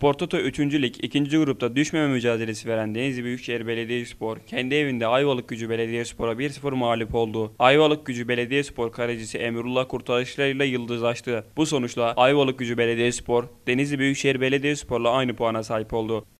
Portoto 3. Lig 2. grupta düşmeme mücadelesi veren Denizli Büyükşehir Belediyespor kendi evinde Ayvalık Gücü Belediyespor'a 1-0 mağlup oldu. Ayvalık Gücü Belediyespor kalecisi Emrullah kurtarışlarıyla yıldızlaştı. Bu sonuçla Ayvalık Gücü Belediyespor Denizli Büyükşehir Belediyespor'la aynı puana sahip oldu.